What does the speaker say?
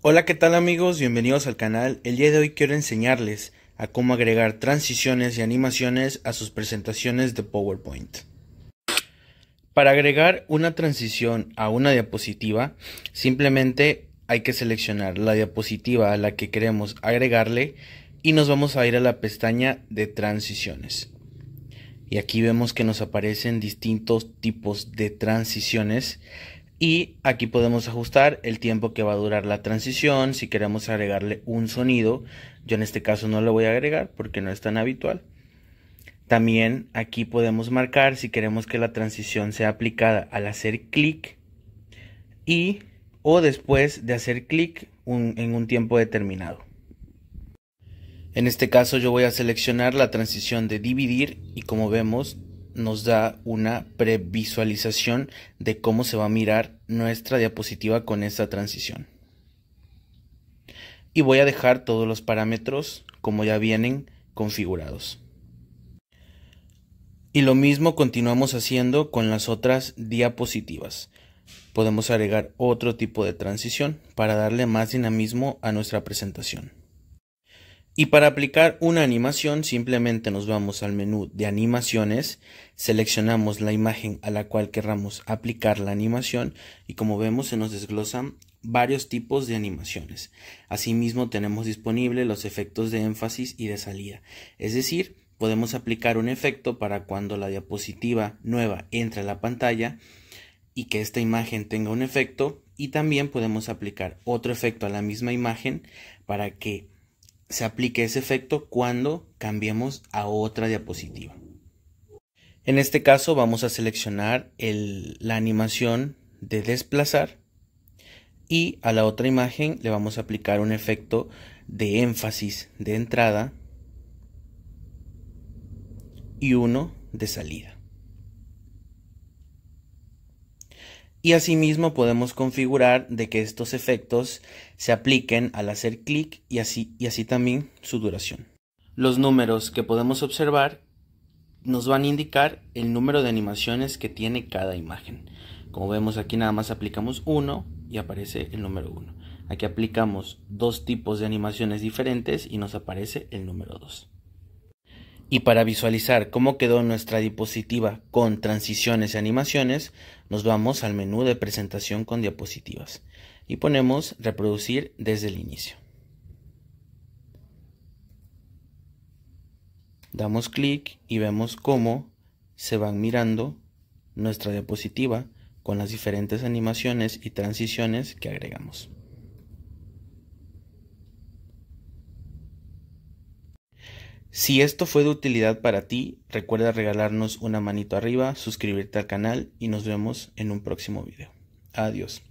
Hola, ¿qué tal amigos? Bienvenidos al canal. El día de hoy quiero enseñarles a cómo agregar transiciones y animaciones a sus presentaciones de PowerPoint. Para agregar una transición a una diapositiva, simplemente hay que seleccionar la diapositiva a la que queremos agregarle y nos vamos a ir a la pestaña de transiciones. Y aquí vemos que nos aparecen distintos tipos de transiciones y aquí podemos ajustar el tiempo que va a durar la transición, si queremos agregarle un sonido. Yo en este caso no lo voy a agregar porque no es tan habitual. También aquí podemos marcar si queremos que la transición sea aplicada al hacer clic y o después de hacer clic en un tiempo determinado. En este caso yo voy a seleccionar la transición de dividir y como vemos nos da una previsualización de cómo se va a mirar nuestra diapositiva con esta transición. Y voy a dejar todos los parámetros como ya vienen configurados. Y lo mismo continuamos haciendo con las otras diapositivas. Podemos agregar otro tipo de transición para darle más dinamismo a nuestra presentación. Y para aplicar una animación simplemente nos vamos al menú de animaciones, seleccionamos la imagen a la cual querramos aplicar la animación y como vemos se nos desglosan varios tipos de animaciones. Asimismo tenemos disponibles los efectos de énfasis y de salida, es decir, podemos aplicar un efecto para cuando la diapositiva nueva entre a la pantalla y que esta imagen tenga un efecto y también podemos aplicar otro efecto a la misma imagen para que se aplique ese efecto cuando cambiemos a otra diapositiva. En este caso vamos a seleccionar la animación de desplazar y a la otra imagen le vamos a aplicar un efecto de énfasis de entrada y uno de salida. Y asimismo podemos configurar de que estos efectos se apliquen al hacer clic y así, y así también su duración. Los números que podemos observar nos van a indicar el número de animaciones que tiene cada imagen. Como vemos aquí nada más aplicamos 1 y aparece el número 1. Aquí aplicamos dos tipos de animaciones diferentes y nos aparece el número 2. Y para visualizar cómo quedó nuestra diapositiva con transiciones y animaciones, nos vamos al menú de presentación con diapositivas y ponemos reproducir desde el inicio. Damos clic y vemos cómo se van mirando nuestra diapositiva con las diferentes animaciones y transiciones que agregamos. Si esto fue de utilidad para ti, recuerda regalarnos una manito arriba, suscribirte al canal y nos vemos en un próximo video. Adiós.